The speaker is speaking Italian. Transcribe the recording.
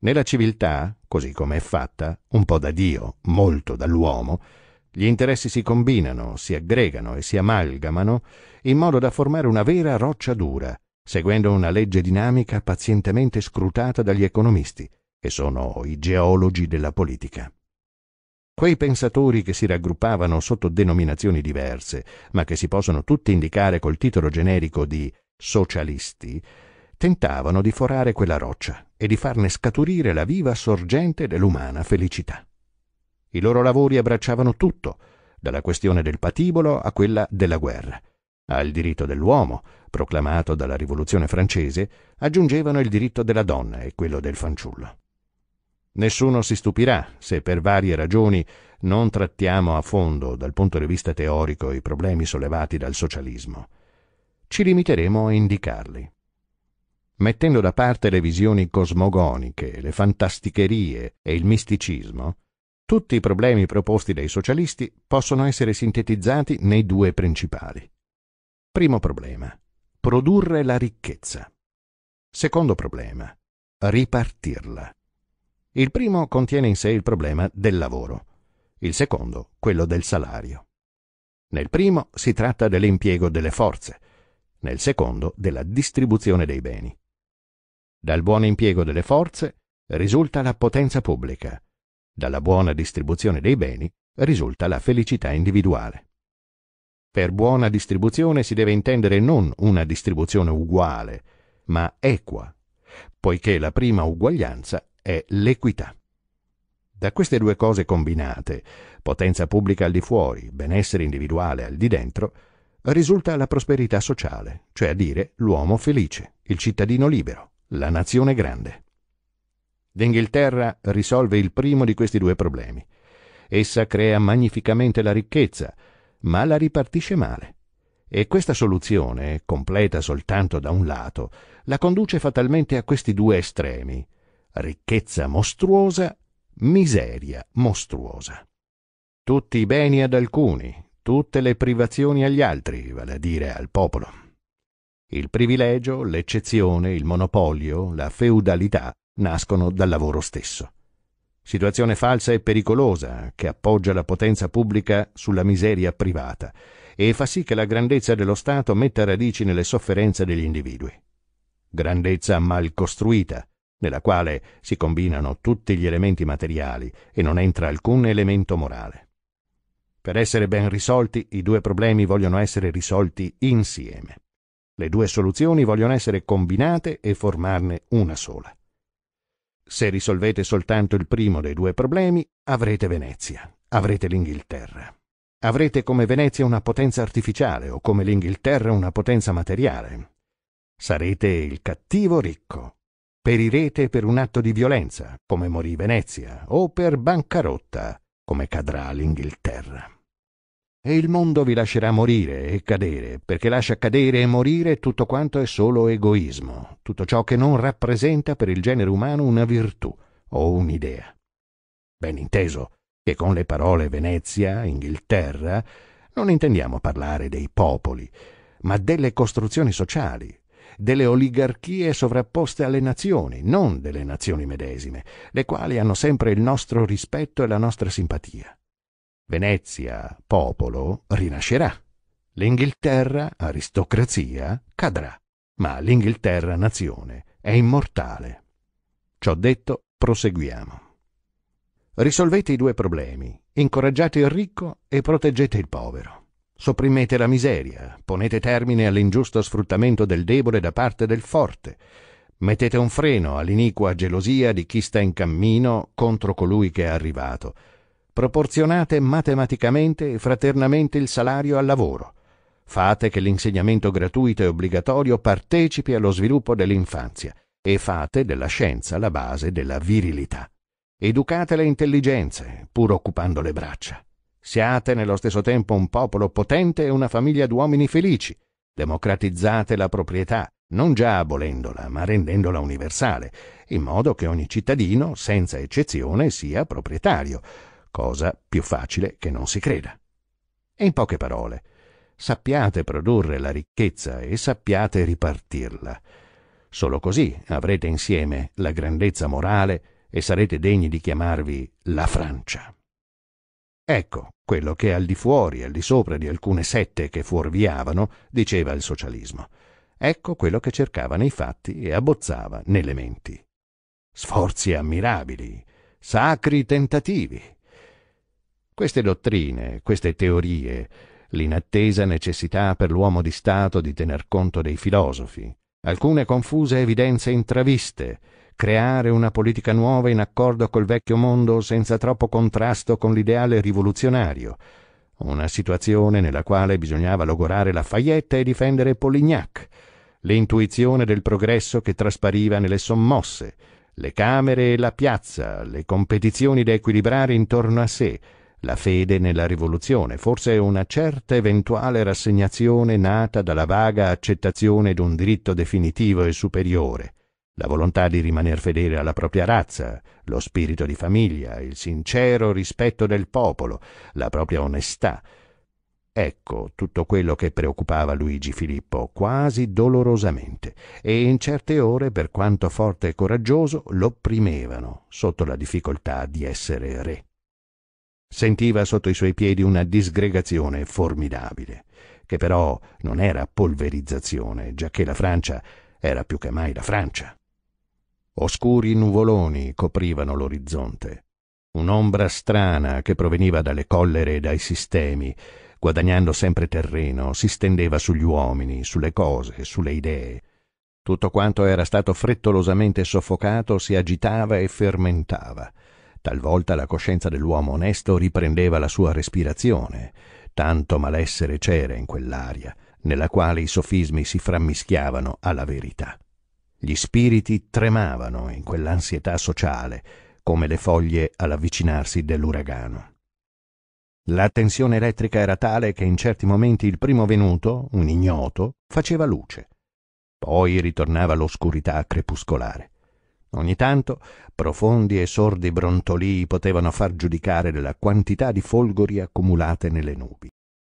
Nella civiltà, così come è fatta, un po' da Dio, molto dall'uomo, gli interessi si combinano, si aggregano e si amalgamano in modo da formare una vera roccia dura, seguendo una legge dinamica pazientemente scrutata dagli economisti, che sono i geologi della politica. Quei pensatori che si raggruppavano sotto denominazioni diverse, ma che si possono tutti indicare col titolo generico di socialisti, tentavano di forare quella roccia, e di farne scaturire la viva sorgente dell'umana felicità. I loro lavori abbracciavano tutto, dalla questione del patibolo a quella della guerra. Al diritto dell'uomo, proclamato dalla Rivoluzione francese, aggiungevano il diritto della donna e quello del fanciullo. Nessuno si stupirà se per varie ragioni non trattiamo a fondo dal punto di vista teorico i problemi sollevati dal socialismo. Ci limiteremo a indicarli mettendo da parte le visioni cosmogoniche, le fantasticherie e il misticismo, tutti i problemi proposti dai socialisti possono essere sintetizzati nei due principali. Primo problema. Produrre la ricchezza. Secondo problema. Ripartirla. Il primo contiene in sé il problema del lavoro, il secondo quello del salario. Nel primo si tratta dell'impiego delle forze, nel secondo della distribuzione dei beni. Dal buon impiego delle forze risulta la potenza pubblica. Dalla buona distribuzione dei beni risulta la felicità individuale. Per buona distribuzione si deve intendere non una distribuzione uguale, ma equa, poiché la prima uguaglianza è l'equità. Da queste due cose combinate, potenza pubblica al di fuori, benessere individuale al di dentro, risulta la prosperità sociale, cioè a dire l'uomo felice, il cittadino libero la nazione grande. L'Inghilterra risolve il primo di questi due problemi. Essa crea magnificamente la ricchezza, ma la ripartisce male. E questa soluzione, completa soltanto da un lato, la conduce fatalmente a questi due estremi, ricchezza mostruosa, miseria mostruosa. Tutti i beni ad alcuni, tutte le privazioni agli altri, vale a dire al popolo. Il privilegio, l'eccezione, il monopolio, la feudalità nascono dal lavoro stesso. Situazione falsa e pericolosa che appoggia la potenza pubblica sulla miseria privata e fa sì che la grandezza dello Stato metta radici nelle sofferenze degli individui. Grandezza mal costruita, nella quale si combinano tutti gli elementi materiali e non entra alcun elemento morale. Per essere ben risolti, i due problemi vogliono essere risolti insieme. Le due soluzioni vogliono essere combinate e formarne una sola. Se risolvete soltanto il primo dei due problemi, avrete Venezia, avrete l'Inghilterra. Avrete come Venezia una potenza artificiale o come l'Inghilterra una potenza materiale. Sarete il cattivo ricco. Perirete per un atto di violenza, come morì Venezia, o per bancarotta, come cadrà l'Inghilterra e il mondo vi lascerà morire e cadere, perché lascia cadere e morire tutto quanto è solo egoismo, tutto ciò che non rappresenta per il genere umano una virtù o un'idea. Ben inteso che con le parole Venezia, Inghilterra, non intendiamo parlare dei popoli, ma delle costruzioni sociali, delle oligarchie sovrapposte alle nazioni, non delle nazioni medesime, le quali hanno sempre il nostro rispetto e la nostra simpatia. Venezia, popolo, rinascerà. L'Inghilterra, aristocrazia, cadrà. Ma l'Inghilterra, nazione, è immortale. Ciò detto, proseguiamo. Risolvete i due problemi. Incoraggiate il ricco e proteggete il povero. Sopprimete la miseria, ponete termine all'ingiusto sfruttamento del debole da parte del forte. Mettete un freno all'iniqua gelosia di chi sta in cammino contro colui che è arrivato Proporzionate matematicamente e fraternamente il salario al lavoro. Fate che l'insegnamento gratuito e obbligatorio partecipi allo sviluppo dell'infanzia e fate della scienza la base della virilità. Educate le intelligenze, pur occupando le braccia. Siate nello stesso tempo un popolo potente e una famiglia d'uomini felici. Democratizzate la proprietà, non già abolendola, ma rendendola universale, in modo che ogni cittadino, senza eccezione, sia proprietario cosa più facile che non si creda. E in poche parole, sappiate produrre la ricchezza e sappiate ripartirla. Solo così avrete insieme la grandezza morale e sarete degni di chiamarvi la Francia. Ecco quello che al di fuori e al di sopra di alcune sette che fuorviavano diceva il socialismo. Ecco quello che cercava nei fatti e abbozzava nelle menti. Sforzi ammirabili, sacri tentativi, queste dottrine, queste teorie, l'inattesa necessità per l'uomo di Stato di tener conto dei filosofi, alcune confuse evidenze intraviste, creare una politica nuova in accordo col vecchio mondo senza troppo contrasto con l'ideale rivoluzionario, una situazione nella quale bisognava logorare Lafayette e difendere Polignac, l'intuizione del progresso che traspariva nelle sommosse, le camere e la piazza, le competizioni da equilibrare intorno a sé, la fede nella rivoluzione, forse una certa eventuale rassegnazione nata dalla vaga accettazione d'un diritto definitivo e superiore, la volontà di rimaner fedele alla propria razza, lo spirito di famiglia, il sincero rispetto del popolo, la propria onestà. Ecco tutto quello che preoccupava Luigi Filippo quasi dolorosamente e in certe ore, per quanto forte e coraggioso, l'opprimevano sotto la difficoltà di essere re. Sentiva sotto i suoi piedi una disgregazione formidabile, che però non era polverizzazione, giacché la Francia era più che mai la Francia. Oscuri nuvoloni coprivano l'orizzonte, un'ombra strana che proveniva dalle collere e dai sistemi, guadagnando sempre terreno, si stendeva sugli uomini, sulle cose, sulle idee. Tutto quanto era stato frettolosamente soffocato si agitava e fermentava. Talvolta la coscienza dell'uomo onesto riprendeva la sua respirazione, tanto malessere c'era in quell'aria, nella quale i sofismi si frammischiavano alla verità. Gli spiriti tremavano in quell'ansietà sociale, come le foglie all'avvicinarsi dell'uragano. La tensione elettrica era tale che in certi momenti il primo venuto, un ignoto, faceva luce. Poi ritornava l'oscurità crepuscolare. Ogni tanto profondi e sordi brontolii potevano far giudicare della quantità di folgori accumulate nelle nubi.